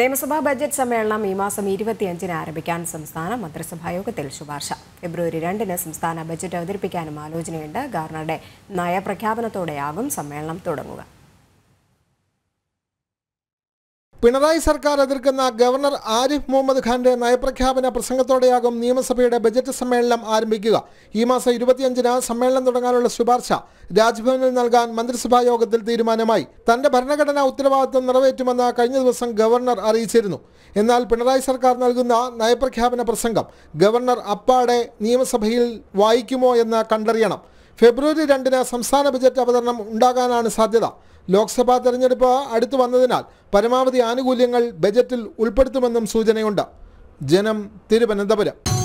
നിയമസഭാ ബജറ്റ് സമ്മേളനം ഈ മാസം ഇരുപത്തിയഞ്ചിന് ആരംഭിക്കാൻ സംസ്ഥാന മന്ത്രിസഭാ യോഗത്തിൽ ശുപാർശ ഫെബ്രുവരി രണ്ടിന് സംസ്ഥാന ബജറ്റ് അവതരിപ്പിക്കാനും ആലോചനയുണ്ട് ഗവർണറുടെ നയപ്രഖ്യാപനത്തോടെയാകും സമ്മേളനം തുടങ്ങുക പിണറായി സർക്കാർ എതിർക്കുന്ന ഗവർണർ ആരിഫ് മുഹമ്മദ് ഖാന്റെ നയപ്രഖ്യാപന പ്രസംഗത്തോടെയാകും നിയമസഭയുടെ ബജറ്റ് സമ്മേളനം ആരംഭിക്കുക ഈ മാസം ഇരുപത്തിയഞ്ചിന് സമ്മേളനം തുടങ്ങാനുള്ള ശുപാർശ രാജ്ഭവനിൽ നൽകാൻ മന്ത്രിസഭാ യോഗത്തിൽ തീരുമാനമായി തന്റെ ഭരണഘടനാ ഉത്തരവാദിത്വം നിറവേറ്റുമെന്ന് കഴിഞ്ഞ ദിവസം ഗവർണർ അറിയിച്ചിരുന്നു എന്നാൽ പിണറായി സർക്കാർ നൽകുന്ന നയപ്രഖ്യാപന പ്രസംഗം ഗവർണർ അപ്പാടെ നിയമസഭയിൽ വായിക്കുമോ എന്ന് കണ്ടറിയണം ഫെബ്രുവരി രണ്ടിന് സംസ്ഥാന ബജറ്റ് അവതരണം ഉണ്ടാകാനാണ് സാധ്യത ലോക്സഭാ തെരഞ്ഞെടുപ്പ് അടുത്തു വന്നതിനാൽ പരമാവധി ആനുകൂല്യങ്ങൾ ബജറ്റിൽ ഉൾപ്പെടുത്തുമെന്നും സൂചനയുണ്ട് ജനം തിരുവനന്തപുരം